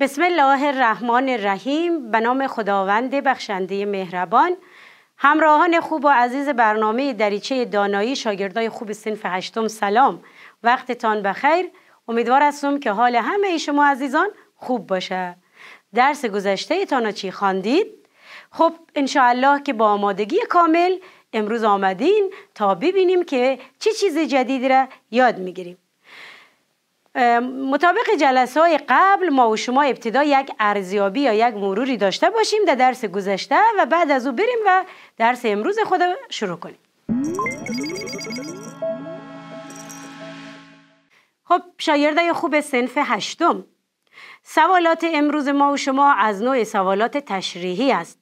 بسم الله الرحمن الرحیم به نام خداوند بخشنده مهربان همراهان خوب و عزیز برنامه دریچه دانایی شاگردای خوب سنف هشتم سلام وقتتان بخیر امیدوار هستم که حال همه شما عزیزان خوب باشه درس گذشته تانا چی خواندید خب انشاءالله که با آمادگی کامل امروز آمدین تا ببینیم که چه چی چیز جدیدی را یاد میگیریم مطابق جلسه های قبل ما و شما ابتدا یک ارزیابی یا یک مروری داشته باشیم در درس گذشته و بعد از او بریم و درس امروز خود شروع کنیم خب شاگرده خوب سنف هشتم سوالات امروز ما و شما از نوع سوالات تشریحی است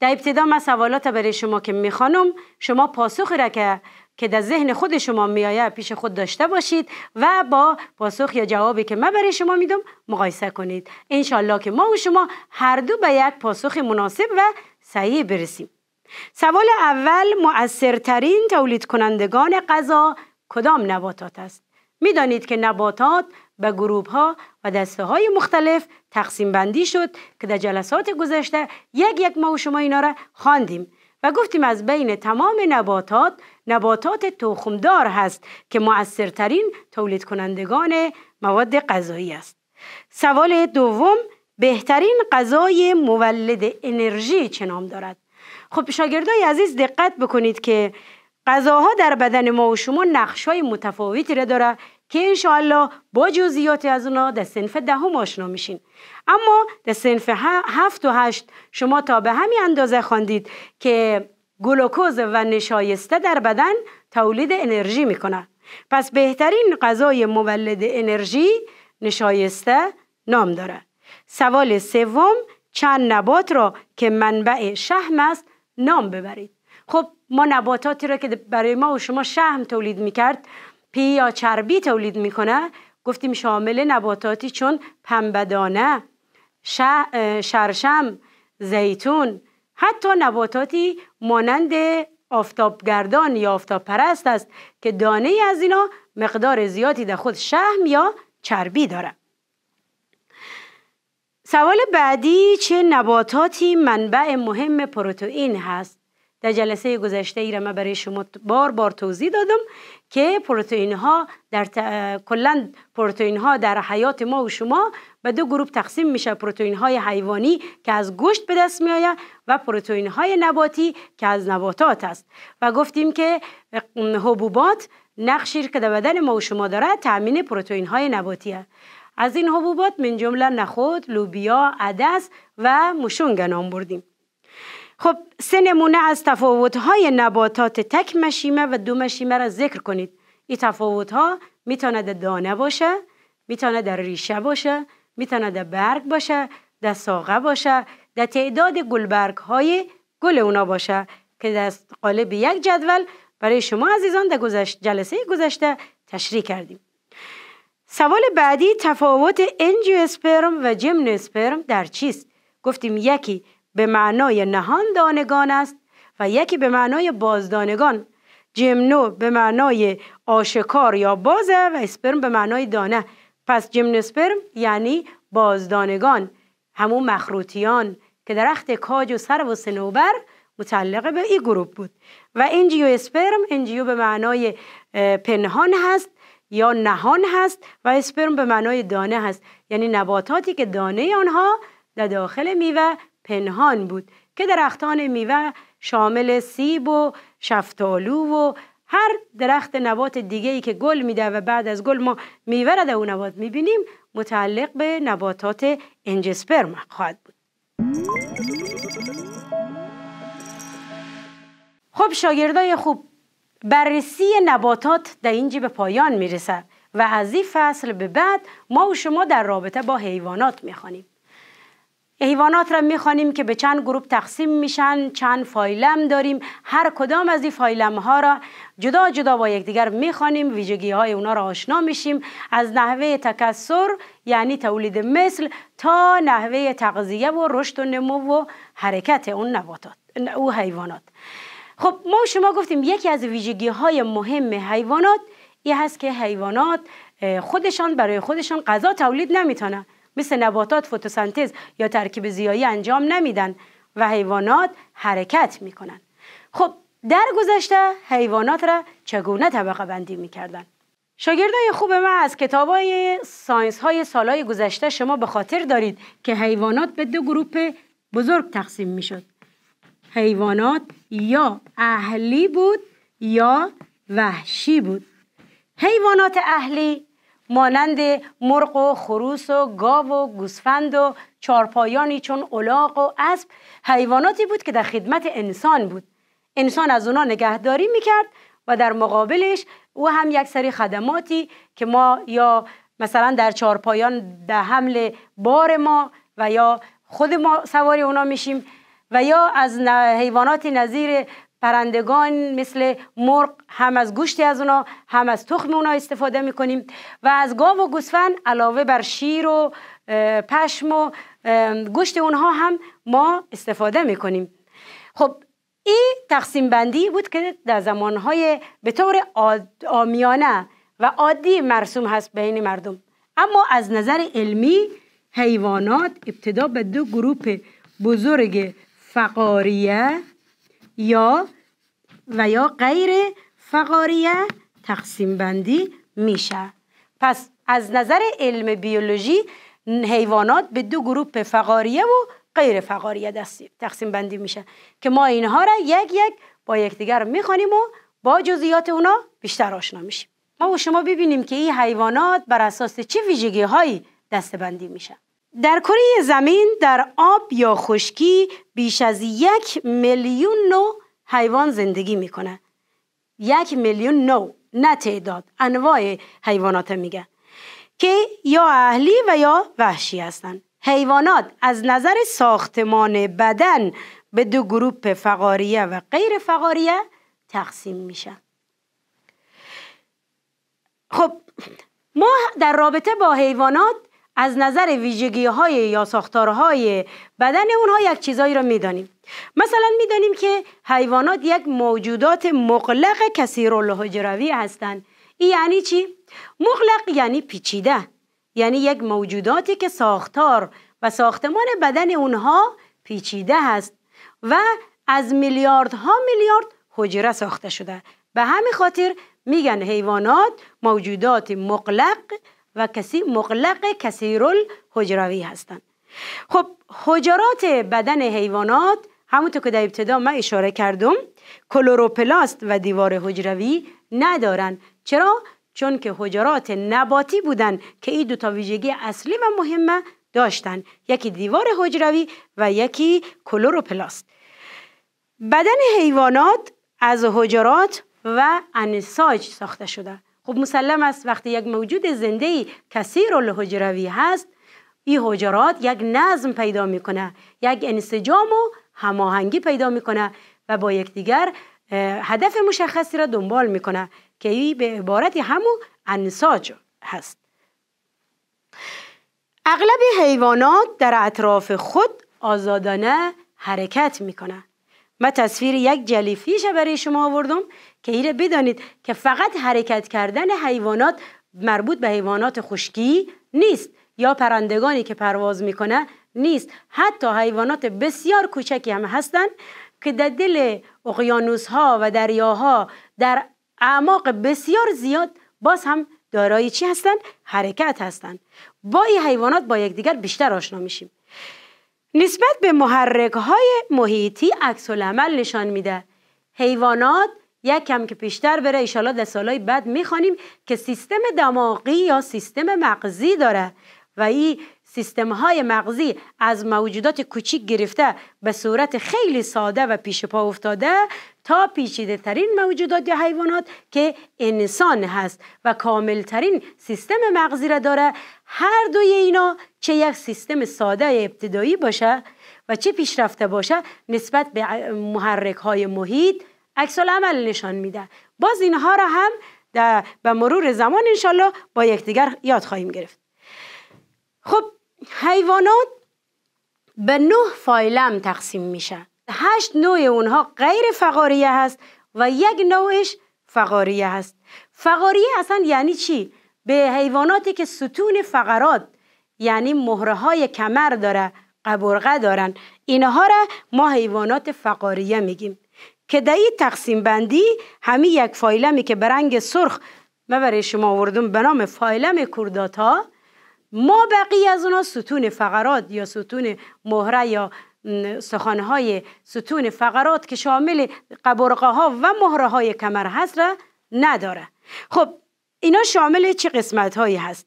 در ابتدا من سوالات برای شما که میخوانم شما پاسخ را که که در ذهن خود شما میآید پیش خود داشته باشید و با پاسخ یا جوابی که من برای شما میدم مقایسه کنید انشالله که ما و شما هر دو به یک پاسخ مناسب و صحیح برسیم سوال اول مؤثرترین تولید کنندگان غذا کدام نباتات است میدانید که نباتات به گروه ها و دسته های مختلف تقسیم بندی شد که در جلسات گذشته یک یک ما و شما اینا را خواندیم و گفتیم از بین تمام نباتات نباتات تخمدار هست که موثرترین تولید کنندگان مواد غذایی است سوال دوم بهترین غذای مولد انرژی چه نام دارد خب شاگردای عزیز دقت بکنید که غذاها در بدن ما و شما نقش های متفاوتی را داره که انشاءالله با جزئیات از اونا در صنف دهم آشنا میشین اما در سنف هفت و هشت شما تا به همین اندازه خواندید که گلوکوز و نشایسته در بدن تولید انرژی میکنه. پس بهترین غذای مولد انرژی نشایسته نام داره. سوال سوم چند نبات را که منبع شهم است نام ببرید. خب ما نباتاتی را که برای ما و شما شهم تولید میکرد پی یا چربی تولید میکنه گفتیم شامل نباتاتی چون پنبدانه شرشم زیتون حتی نباتاتی مانند آفتابگردان یا آفتاب پرست است که دانه از اینا مقدار زیادی در خود شهم یا چربی داره. سوال بعدی چه نباتاتی منبع مهم پروتئین هست؟ در جلسه گذشته ای را من برای شما بار بار توضیح دادم که پروتئین ها در ت... کلا پروتئین ها در حیات ما و شما به دو گروه تقسیم میشه پروتئین های حیوانی که از گوشت به دست میآید و پروتئین های نباتی که از نباتات است و گفتیم که حبوبات نقشی که در بدن ما و شما داره تامین پروتئین های نباتی است از این حبوبات من جمله نخود، لوبیا، عدس و مشونگ نام بردیم خب سه نمونه از تفاوت‌های نباتات تک مشیمه و دو مشیمه را ذکر کنید این تفاوت‌ها میتونه در دانه باشه میتونه در ریشه باشه میتونه در برگ باشه در ساقه باشه در تعداد گلبرگ های گل اونا باشه که در قالب یک جدول برای شما عزیزان در جلسه گذشته تشریح کردیم سوال بعدی تفاوت انجیو اسپرم و جمن اسپرم در چیست؟ گفتیم یکی به معنای نهان دانگان است و یکی به معنای بازدانگان جمنو به معنای آشکار یا بازه و اسپرم به معنای دانه پس جمنسپرم یعنی بازدانگان همون مخروطیان که درخت کاج و سر و سنوبر متعلق به این گروه بود و انجیو اسپرم انجیو به معنای پنهان هست یا نهان هست و اسپرم به معنای دانه هست یعنی نباتاتی که دانه آنها در داخل میوه پنهان بود که درختان میوه شامل سیب و شفتالو و هر درخت نبات دیگه ای که گل میده و بعد از گل ما میوه را در اون نبات میبینیم متعلق به نباتات انجسپرم خواهد بود خب شاگردای خوب بررسی نباتات در اینجی به پایان میرسه و از این فصل به بعد ما و شما در رابطه با حیوانات میخوانیم حیوانات را میخوانیم که به چند گروه تقسیم میشن چند فایلم داریم هر کدام از این فایلم ها را جدا جدا با یکدیگر میخوانیم ویژگی های اونا را آشنا میشیم از نحوه تکسر یعنی تولید مثل تا نحوه تغذیه و رشد و نمو و حرکت اون نباتات او حیوانات خب ما شما گفتیم یکی از ویژگی های مهم حیوانات این هست که حیوانات خودشان برای خودشان غذا تولید نمیتونن مثل نباتات فتوسنتز یا ترکیب زیایی انجام نمیدن و حیوانات حرکت میکنن خب در گذشته حیوانات را چگونه طبقه بندی میکردن شاگردای خوب ما از کتابای ساینس های سالهای گذشته شما به خاطر دارید که حیوانات به دو گروه بزرگ تقسیم میشد حیوانات یا اهلی بود یا وحشی بود حیوانات اهلی مانند مرغ و خروس و گاو و گوسفند و چارپایانی چون الاغ و اسب حیواناتی بود که در خدمت انسان بود انسان از اونا نگهداری میکرد و در مقابلش او هم یک سری خدماتی که ما یا مثلا در چارپایان در حمل بار ما و یا خود ما سواری اونا میشیم و یا از حیوانات نظیر پرندگان مثل مرغ هم از گوشتی از اونا هم از تخم اونا استفاده میکنیم و از گاو و گوسفند علاوه بر شیر و پشم و گوشت اونها هم ما استفاده میکنیم خب این تقسیم بندی بود که در زمانهای به طور آمیانه و عادی مرسوم هست بین مردم اما از نظر علمی حیوانات ابتدا به دو گروه بزرگ فقاریه یا و یا غیر فقاریه تقسیم بندی میشه پس از نظر علم بیولوژی حیوانات به دو گروه فقاریه و غیر فقاریه تقسیم بندی میشه که ما اینها را یک یک با یکدیگر میخوانیم و با جزئیات اونا بیشتر آشنا میشیم ما و شما ببینیم که این حیوانات بر اساس چه ویژگی هایی دسته بندی میشن در کره زمین در آب یا خشکی بیش از یک میلیون نو حیوان زندگی میکنه یک میلیون نو نه تعداد انواع حیوانات میگه که یا اهلی و یا وحشی هستند حیوانات از نظر ساختمان بدن به دو گروه فقاریه و غیر فقاریه تقسیم میشن خب ما در رابطه با حیوانات از نظر ویژگی های یا ساختارهای بدن اونها یک چیزایی را میدانیم مثلا میدانیم که حیوانات یک موجودات مغلق کثیر الحجروی هستند این یعنی چی مغلق یعنی پیچیده یعنی یک موجوداتی که ساختار و ساختمان بدن اونها پیچیده هست و از میلیاردها میلیارد حجره ساخته شده به همین خاطر میگن حیوانات موجودات مغلق و کسی مغلق کسیرل حجروی هستند خب حجرات بدن حیوانات همونطور که در ابتدا من اشاره کردم کلوروپلاست و دیوار حجروی ندارند. چرا چون که حجرات نباتی بودن که این دو تا ویژگی اصلی و مهمه داشتن یکی دیوار حجروی و یکی کلوروپلاست بدن حیوانات از حجرات و انساج ساخته شده خب مسلم است وقتی یک موجود زنده کثیر الحجروی هست این حجرات یک نظم پیدا میکنه یک انسجام و هماهنگی پیدا میکنه و با یکدیگر هدف مشخصی را دنبال میکنه که این به عبارت همو انساج هست اغلب حیوانات در اطراف خود آزادانه حرکت میکنه من تصویر یک جلیفیش برای شما آوردم که ایره بدانید که فقط حرکت کردن حیوانات مربوط به حیوانات خشکی نیست یا پرندگانی که پرواز میکنه نیست حتی حیوانات بسیار کوچکی هم هستند که در دل اقیانوس ها و دریاها در اعماق بسیار زیاد باز هم دارایی چی هستند حرکت هستند با این حیوانات با یکدیگر بیشتر آشنا میشیم نسبت به محرک های محیطی عکس العمل نشان میده حیوانات یک کم که پیشتر بره ایشالا در سالهای بعد میخوانیم که سیستم دماغی یا سیستم مغزی داره و این سیستم های مغزی از موجودات کوچیک گرفته به صورت خیلی ساده و پیش پا افتاده تا پیچیده ترین موجودات یا حیوانات که انسان هست و کامل ترین سیستم مغزی را داره هر دوی اینا چه یک سیستم ساده ابتدایی باشه و چه پیشرفته باشه نسبت به محرک های محیط عکس عمل نشان میده باز اینها را هم به مرور زمان انشالله با یکدیگر یاد خواهیم گرفت خب حیوانات به نه فایلم تقسیم میشه هشت نوع اونها غیر فقاریه هست و یک نوعش فقاریه هست فقاریه اصلا یعنی چی؟ به حیواناتی که ستون فقرات یعنی مهره های کمر داره قبرغه دارن اینها را ما حیوانات فقاریه میگیم که در این تقسیم بندی همین یک فایلمی که به رنگ سرخ من برای شما آوردم به نام فایلم کرداتا ما بقیه از اونا ستون فقرات یا ستون مهره یا سخانهای ستون فقرات که شامل قبرقه ها و مهره های کمر هست را نداره خب اینا شامل چه قسمت هایی هست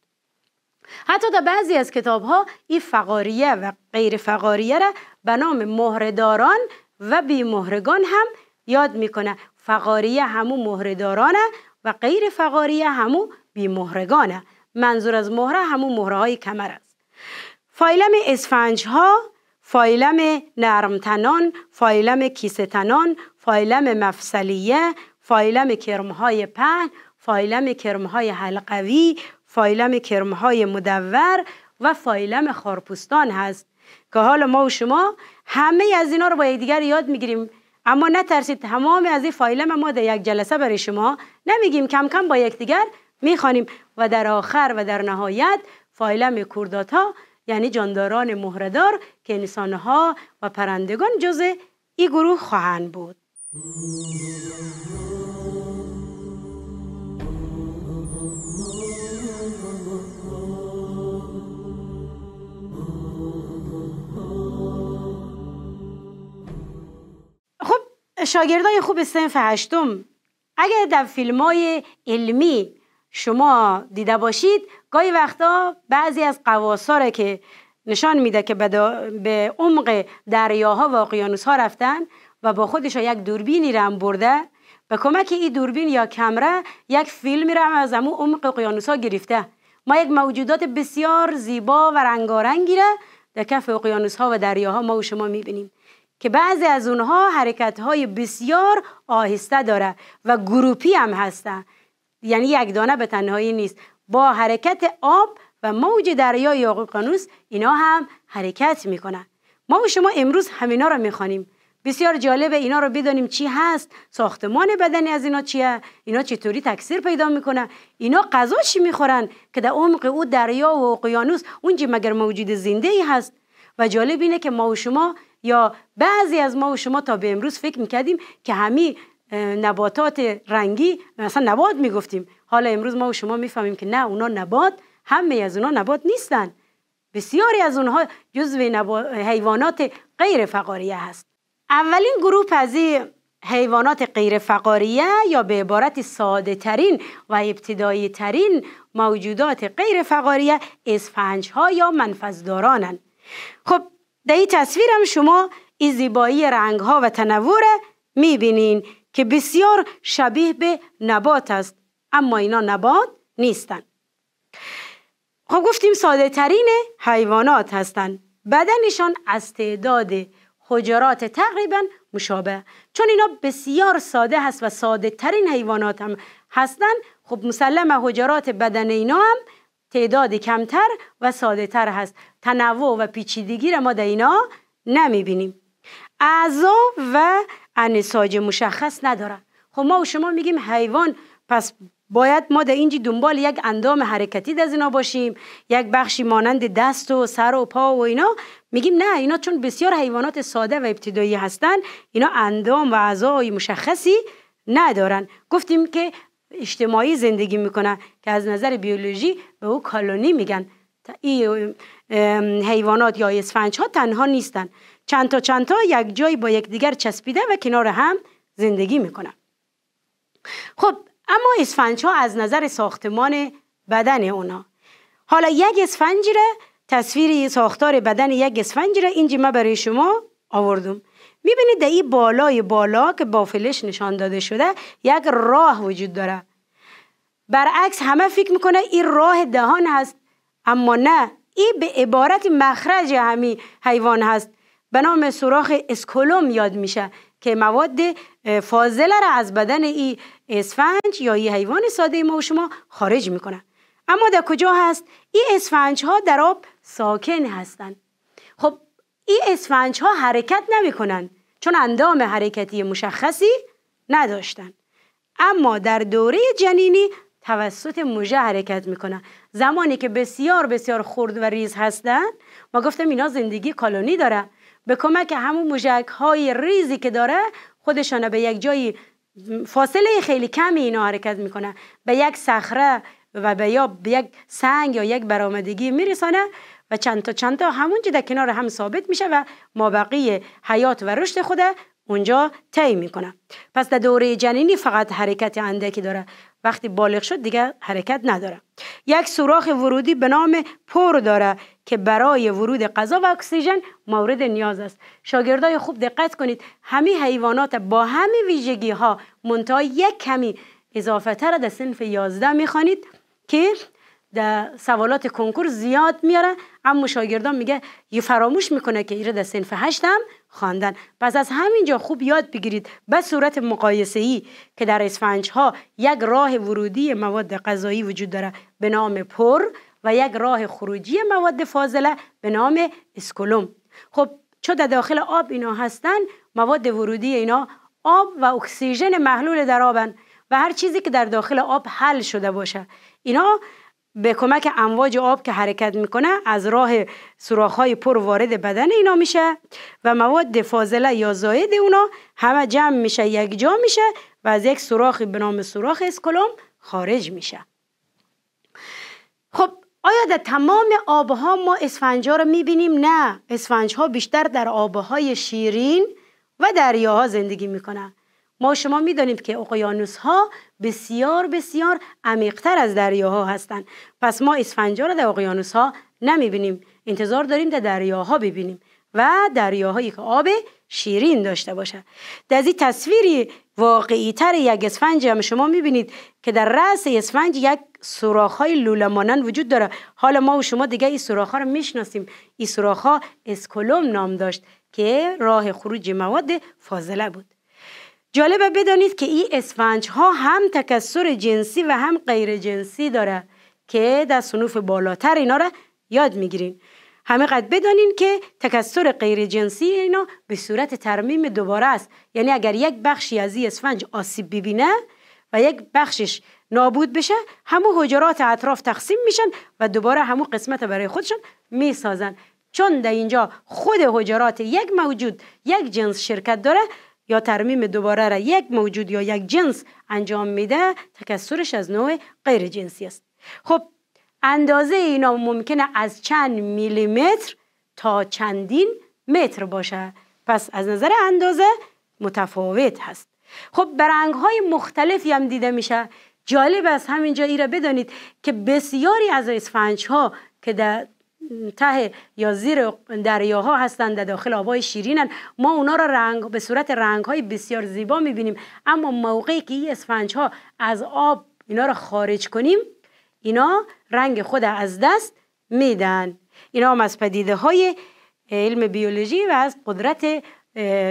حتی در بعضی از کتاب ها این فقاریه و غیر فقاریه را به نام مهرداران و مهرگان هم یاد میکنه فقاریه همو مهردارانه و غیر فقاریه همو مهرگانه منظور از مهره همو مهره های کمر است فایلم اسفنج ها فایلم نرمتنان، فایلم کیستنان، فایلم مفصلیه، فایلم کرمهای پهن، فایلم کرمهای حلقوی، فایلم کرمهای مدور و فایلم خارپوستان هست که حالا ما و شما همه از اینا رو با یکدیگر یاد میگیریم اما نترسید تمام از این فایلم ما در یک جلسه برای شما نمیگیم کم کم با یکدیگر میخوانیم و در آخر و در نهایت فایلم کورداتا یعنی جانداران مهردار که انسانها و پرندگان جز این گروه خواهند بود خب شاگردای خوب سنف هشتم اگر در فیلم های علمی شما دیده باشید گاهی وقتا بعضی از قواسار که نشان میده که به عمق دریاها و اقیانوسها رفتن و با خودش یک دوربینی را هم برده به کمک این دوربین یا کمره یک فیلمی را از امو عمق اقیانوسها گرفته ما یک موجودات بسیار زیبا و رنگارنگی را در کف اقیانوسها و دریاها ما و شما میبینیم که بعضی از اونها حرکت های بسیار آهسته داره و گروپی هم هستن یعنی یکدانه به تنهایی نیست با حرکت آب و موج دریای اقیانوس اینا هم حرکت میکنن ما و شما امروز همینا رو میخوانیم بسیار جالبه اینا رو بدانیم چی هست ساختمان بدنی از اینا چیه اینا چطوری تکثیر پیدا میکنن اینا غذا چی میخورن که در عمق او دریا و اقیانوس اونجی مگر موجود زنده ای هست و جالب اینه که ما و شما یا بعضی از ما و شما تا به امروز فکر میکردیم که همی نباتات رنگی مثلا نبات میگفتیم حالا امروز ما و شما میفهمیم که نه اونا نبات همه از اونا نبات نیستن بسیاری از اونها جزو حیوانات غیر فقاریه هست اولین گروه از حیوانات غیر فقاریه یا به عبارت ساده ترین و ابتدایی ترین موجودات غیر فقاریه اسفنج ها یا منفذدارانن خب در تصویرم شما ای زیبایی رنگ ها و تنوع میبینین که بسیار شبیه به نبات است اما اینا نبات نیستن خب گفتیم ساده ترین حیوانات هستند بدنشان از تعداد حجرات تقریبا مشابه چون اینا بسیار ساده هست و ساده ترین حیوانات هم هستند خب مسلم حجرات بدن اینا هم تعداد کمتر و ساده تر هست تنوع و پیچیدگی را ما در اینا نمیبینیم اعضا و انساج مشخص نداره. خب ما و شما میگیم حیوان پس باید ما در اینجی دنبال یک اندام حرکتی از اینا باشیم یک بخشی مانند دست و سر و پا و اینا میگیم نه اینا چون بسیار حیوانات ساده و ابتدایی هستند اینا اندام و اعضای مشخصی ندارن گفتیم که اجتماعی زندگی میکنن که از نظر بیولوژی به او کالونی میگن این حیوانات یا اسفنج ها تنها نیستن چند تا چند تا یک جای با دیگر چسبیده و کنار هم زندگی میکنن خب اما اسفنج ها از نظر ساختمان بدن اونا حالا یک اسفنج را تصویر ساختار بدن یک اسفنج را اینجا من برای شما آوردم میبینید در این بالای بالا که با فلش نشان داده شده یک راه وجود داره برعکس همه فکر میکنه این راه دهان هست اما نه این به عبارت مخرج همی حیوان هست به نام سوراخ اسکولوم یاد میشه که مواد فاضله را از بدن ای اسفنج یا ای حیوان ساده ما و شما خارج میکنه اما در کجا هست ای اسفنج ها در آب ساکن هستند خب ای اسفنج ها حرکت نمیکنند چون اندام حرکتی مشخصی نداشتند اما در دوره جنینی توسط موجه حرکت میکنن زمانی که بسیار بسیار خرد و ریز هستند؟ ما گفتم اینا زندگی کالونی دارن. به کمک همون مجک های ریزی که داره خودشان به یک جایی فاصله خیلی کمی اینا حرکت میکنه به یک صخره و به یا به یک سنگ یا یک برآمدگی میرسانه و چند تا چند تا همونجا در کنار هم ثابت میشه و مابقی حیات و رشد خوده اونجا طی میکنه. پس در دوره جنینی فقط حرکت اندکی داره وقتی بالغ شد دیگه حرکت نداره یک سوراخ ورودی به نام پر داره که برای ورود غذا و اکسیژن مورد نیاز است شاگردای خوب دقت کنید همه حیوانات با همه ویژگی ها منتها یک کمی اضافه تر در صنف 11 میخوانید که در سوالات کنکور زیاد میاره اما شاگردان میگه یه فراموش میکنه که ایره در سنف هشتم خواندن پس از همینجا خوب یاد بگیرید به صورت مقایسه ای که در اسفنج ها یک راه ورودی مواد غذایی وجود داره به نام پر و یک راه خروجی مواد فاضله به نام اسکولوم خب چون در داخل آب اینا هستن مواد ورودی اینا آب و اکسیژن محلول در آبن و هر چیزی که در داخل آب حل شده باشه اینا به کمک امواج آب که حرکت میکنه از راه های پر وارد بدن اینا میشه و مواد فاضله یا زاید اونا همه جمع میشه یک جا میشه و از یک سوراخی به نام سوراخ اسکولوم خارج میشه خب آیا در تمام آبها ما اسفنج ها رو میبینیم؟ نه اسفنج ها بیشتر در آبهای شیرین و دریاها زندگی میکنن ما شما میدانیم که اقیانوس ها بسیار بسیار عمیقتر از دریاها هستند پس ما اسفنجا را در اقیانوس ها نمی بینیم انتظار داریم در دریاها ببینیم و دریاهایی که آب شیرین داشته باشد در این تصویری واقعی تر یک اسفنج هم شما بینید که در رأس اسفنج یک سوراخ های لوله وجود داره حالا ما و شما دیگه این سوراخ ها رو میشناسیم این سوراخ ها اسکولوم نام داشت که راه خروج مواد فاضله بود جالبه بدانید که این اسفنج ها هم تکسر جنسی و هم غیر جنسی داره که در صنوف بالاتر اینا را یاد میگیرین همه قد بدانین که تکسر غیر جنسی اینا به صورت ترمیم دوباره است یعنی اگر یک بخشی از این اسفنج آسیب ببینه و یک بخشش نابود بشه همو حجرات اطراف تقسیم میشن و دوباره همو قسمت برای خودشون میسازن چون در اینجا خود حجرات یک موجود یک جنس شرکت داره یا ترمیم دوباره را یک موجود یا یک جنس انجام میده تکسرش از نوع غیر جنسی است خب اندازه اینا ممکنه از چند میلیمتر تا چندین متر باشه پس از نظر اندازه متفاوت هست خب برنگ های مختلفی هم دیده میشه جالب است همینجا ای را بدانید که بسیاری از اسفنج ها که در ته یا زیر دریاها هستند در داخل آبای شیرینن ما اونا را رنگ به صورت رنگ های بسیار زیبا میبینیم اما موقعی که این اسفنج ها از آب اینا را خارج کنیم اینا رنگ خود از دست میدن اینا هم از پدیده های علم بیولوژی و از قدرت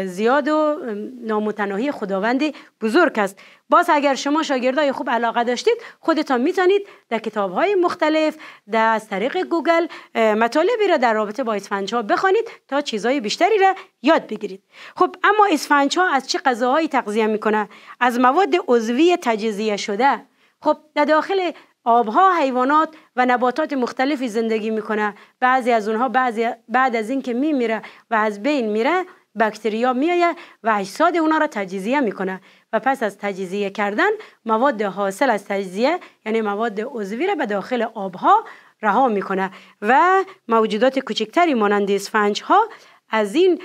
زیاد و نامتناهی خداوند بزرگ است باز اگر شما شاگردای خوب علاقه داشتید خودتان میتونید در کتابهای مختلف در از طریق گوگل مطالبی را در رابطه با اسفنج ها بخوانید تا چیزهای بیشتری را یاد بگیرید خب اما اسفنج ها از چه غذاهایی تغذیه میکنه از مواد عضوی تجزیه شده خب در داخل آبها حیوانات و نباتات مختلفی زندگی میکنه بعضی از اونها بعضی بعد از اینکه میمیره و از بین میره باکتریا میایه و اجساد اونا را تجزیه میکنه و پس از تجزیه کردن مواد حاصل از تجزیه یعنی مواد عضوی را به داخل آبها رها میکنه و موجودات کوچکتری مانند اسفنج ها از این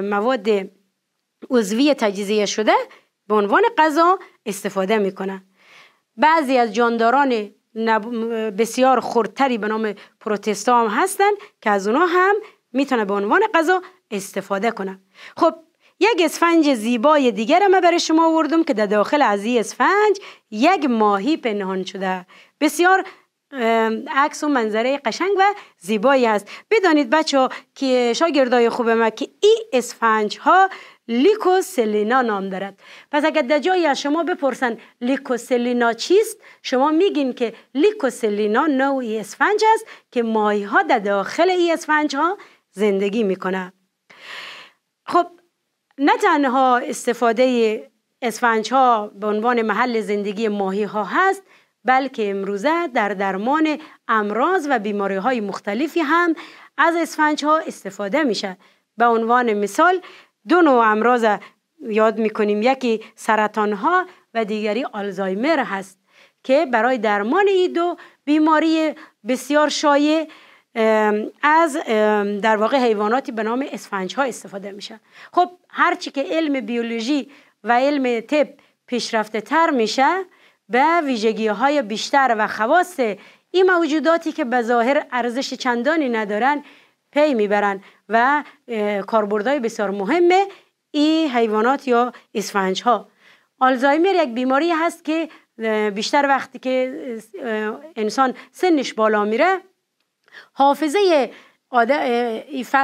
مواد عضوی تجزیه شده به عنوان غذا استفاده میکنه بعضی از جانداران بسیار خردتری به نام پروتستا هم هستن که از اونا هم میتونه به عنوان غذا استفاده کنم خب یک اسفنج زیبای دیگر ما برای شما آوردم که در داخل از این اسفنج یک ماهی پنهان شده بسیار عکس و منظره قشنگ و زیبایی است بدانید بچه که شاگردای خوب ما که این اسفنج ها لیکوسلینا نام دارد پس اگر در جایی از شما بپرسن لیکوسلینا چیست شما میگین که لیکوسلینا نوعی اسفنج است که ماهی ها در داخل این اسفنج ها زندگی میکنند. خب نه تنها استفاده اسفنج ها به عنوان محل زندگی ماهی ها هست بلکه امروزه در درمان امراض و بیماری های مختلفی هم از اسفنج ها استفاده میشه به عنوان مثال دو نوع امراض یاد میکنیم یکی سرطان ها و دیگری آلزایمر هست که برای درمان این دو بیماری بسیار شایع از در واقع حیواناتی به نام اسفنج ها استفاده میشه خب هرچی که علم بیولوژی و علم طب پیشرفته تر میشه به ویژگی های بیشتر و خواص این موجوداتی که به ظاهر ارزش چندانی ندارن پی میبرن و کاربردهای بسیار مهمه این حیوانات یا اسفنج ها آلزایمر یک بیماری هست که بیشتر وقتی که انسان سنش بالا میره حافظه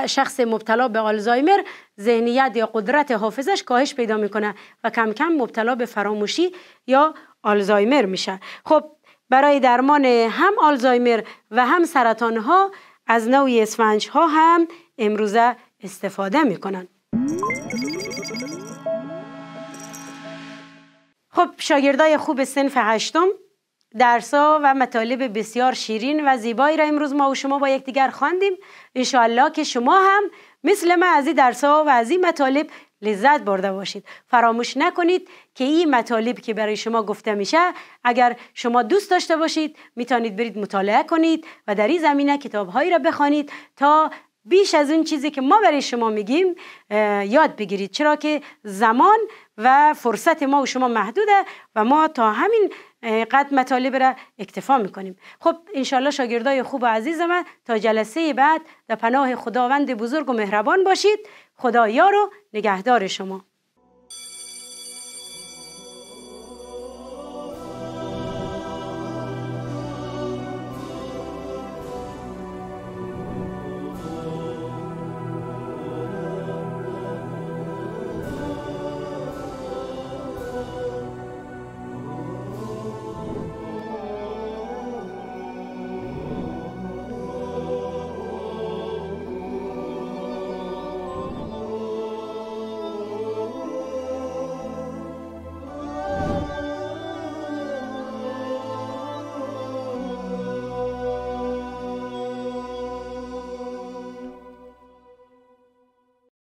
شخص مبتلا به آلزایمر ذهنیت یا قدرت حافظش کاهش پیدا میکنه و کم کم مبتلا به فراموشی یا آلزایمر میشه خب برای درمان هم آلزایمر و هم سرطان ها از نوعی اسفنج ها هم امروزه استفاده میکنن خب شاگردای خوب سنف هشتم درسا و مطالب بسیار شیرین و زیبایی را امروز ما و شما با یکدیگر خواندیم انشاءالله که شما هم مثل ما از این درسا و از این مطالب لذت برده باشید فراموش نکنید که این مطالب که برای شما گفته میشه اگر شما دوست داشته باشید میتونید برید مطالعه کنید و در این زمینه کتابهایی را بخوانید تا بیش از اون چیزی که ما برای شما میگیم یاد بگیرید چرا که زمان و فرصت ما و شما محدوده و ما تا همین قد مطالب را اکتفا میکنیم خب انشالله شاگردای خوب و عزیز من تا جلسه بعد در پناه خداوند بزرگ و مهربان باشید خدایا رو نگهدار شما